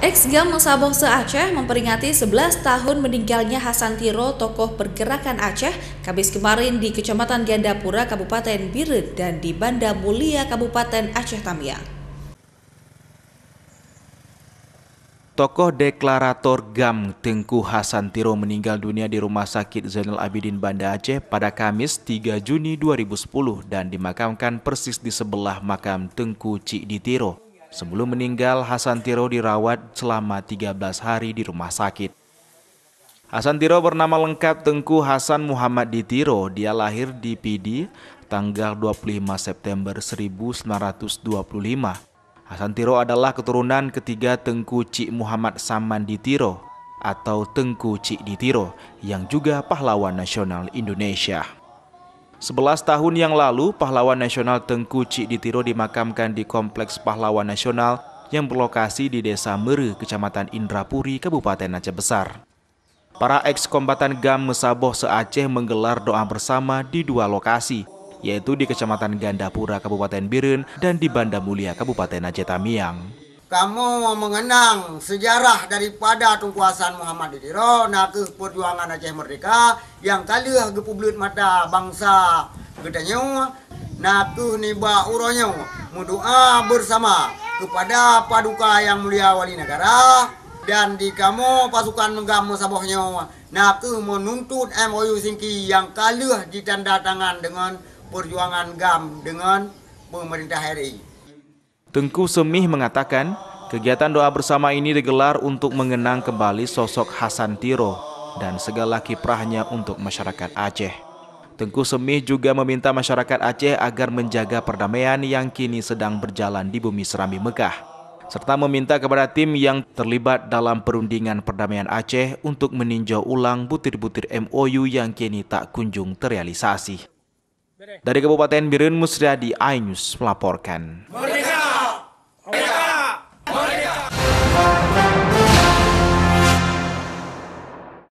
Ex-Gam se Aceh memperingati 11 tahun meninggalnya Hasan Tiro, tokoh pergerakan Aceh, Kamis kemarin di Kecamatan Gandapura, Kabupaten Biren dan di Banda Mulia, Kabupaten Aceh Tamiang. Tokoh deklarator GAM Tengku Hasan Tiro meninggal dunia di Rumah Sakit Zainal Abidin Banda Aceh pada Kamis 3 Juni 2010 dan dimakamkan persis di sebelah makam Tengku Cik Ditiro. Sebelum meninggal, Hasan Tiro dirawat selama 13 hari di rumah sakit. Hasan Tiro bernama lengkap Tengku Hasan Muhammad Ditiro. Dia lahir di Pidi tanggal 25 September 1925. Hasan Tiro adalah keturunan ketiga Tengku Cik Muhammad Saman Ditiro atau Tengku Cik Ditiro yang juga pahlawan nasional Indonesia. 11 tahun yang lalu, pahlawan nasional Tengku Cik Ditiro dimakamkan di Kompleks Pahlawan Nasional yang berlokasi di Desa Meru, Kecamatan Indrapuri, Kabupaten Aceh Besar. Para ex-kombatan GAM Mesaboh se-Aceh menggelar doa bersama di dua lokasi, yaitu di Kecamatan Gandapura, Kabupaten Birun, dan di Banda Mulia, Kabupaten Aceh Tamiang kamu mengenang sejarah daripada kekuasaan Muhammad Idiro nak ke perjuangan Aceh Merdeka yang kali ke publik mata bangsa gedenya naku niba uronyo mudoa bersama kepada paduka yang mulia wali negara dan di kamu pasukan menggamu sabohnya naku ke menuntut MOU Singki yang kali ditanda tangan dengan perjuangan GAM dengan pemerintah RI. Tengku Semih mengatakan, kegiatan doa bersama ini digelar untuk mengenang kembali sosok Hasan Tiro dan segala kiprahnya untuk masyarakat Aceh. Tengku Semih juga meminta masyarakat Aceh agar menjaga perdamaian yang kini sedang berjalan di bumi Serambi Mekah serta meminta kepada tim yang terlibat dalam perundingan perdamaian Aceh untuk meninjau ulang butir-butir MOU yang kini tak kunjung terrealisasi. Dari Kabupaten Birun Musriadi, Ainus melaporkan. Merdeka!